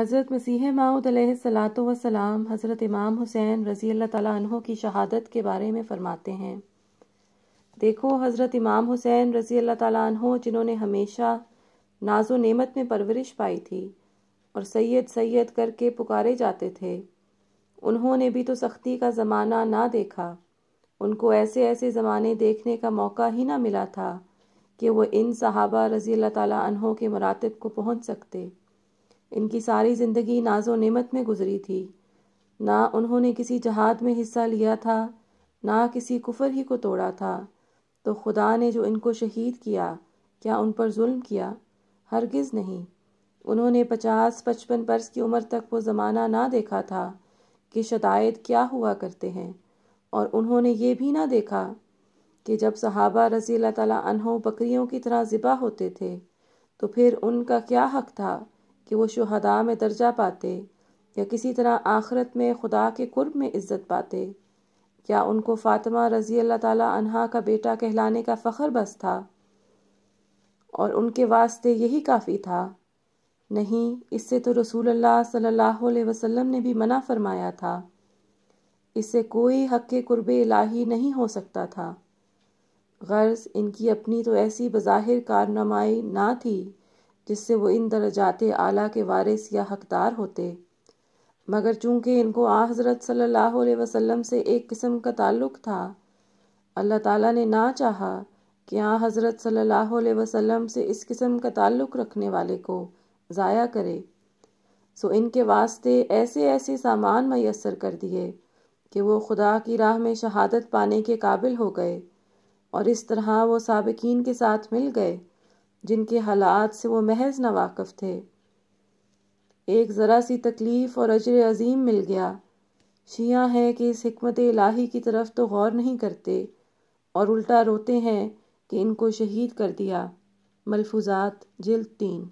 हज़रत मसीह माऊद सलाम हज़रत इमाम हुसैन रज़ी अल्लाह तहों की शहादत के बारे में फ़रमाते हैं देखो हज़रत इमाम हुसैन रज़ी अल्लाह तहों जिन्होंने हमेशा नाजो नेमत में परवरिश पाई थी और सैयद सैयद करके पुकारे जाते थे उन्होंने भी तो सख्ती का ज़माना ना देखा उनको ऐसे ऐसे ज़माने देखने का मौका ही ना मिला था कि वो इन सहाबा रज़ी अल्लाह तहों के मरातब को पहुँच सकते इनकी सारी ज़िंदगी नाजो नेमत में गुजरी थी ना उन्होंने किसी जहाद में हिस्सा लिया था ना किसी कुफर ही को तोड़ा था तो खुदा ने जो इनको शहीद किया क्या उन पर जुल्म किया हरगिज़ नहीं उन्होंने पचास पचपन बरस की उम्र तक वो ज़माना ना देखा था कि शदायद क्या हुआ करते हैं और उन्होंने ये भी ना देखा कि जब सहाबा रज़ी तला तहों बकरियों की तरह ज़िबा होते थे तो फिर उनका क्या हक था कि वो शुहदा में दर्जा पाते या किसी तरह आखरत में खुदा के कुर्ब में इज़्ज़त पाते क्या उनको फ़ातिमा रज़ी अल्लाह ताला अनहा का बेटा कहलाने का फ़ख्र बस था और उनके वास्ते यही काफ़ी था नहीं इससे तो रसूल अल्लाह सल्लल्लाहु अलैहि वसल्लम ने भी मना फरमाया था इससे कोई हक कुर्ब इलाही नहीं हो सकता था गर्ज इनकी अपनी तो ऐसी बज़ाहिर कारनामाई ना थी जिससे वो इन दर्जात आला के वारिस या हकदार होते मगर चूंकि इनको आ हज़रत सल्लल्लाहु अलैहि वसल्लम से एक किस्म का ताल्लुक़ था अल्लाह ताला ने ना चाहा कि आ हज़रत सल्लल्लाहु अलैहि वसल्लम से इस किस्म का ताल्लुक़ रखने वाले को ज़ाया करे सो इनके वास्ते ऐसे ऐसे सामान मैसर कर दिए कि वो खुदा की राह में शहादत पाने के काबिल हो गए और इस तरह वो सबकिन के साथ मिल गए जिनके हालात से वो महज नावाकफ़ थे एक ज़रा सी तकलीफ़ और अजर अजीम मिल गया शिया हैं कि इस हमत इलाही की तरफ तो गौर नहीं करते और उल्टा रोते हैं कि इनको शहीद कर दिया मलफूजात जल्द तीन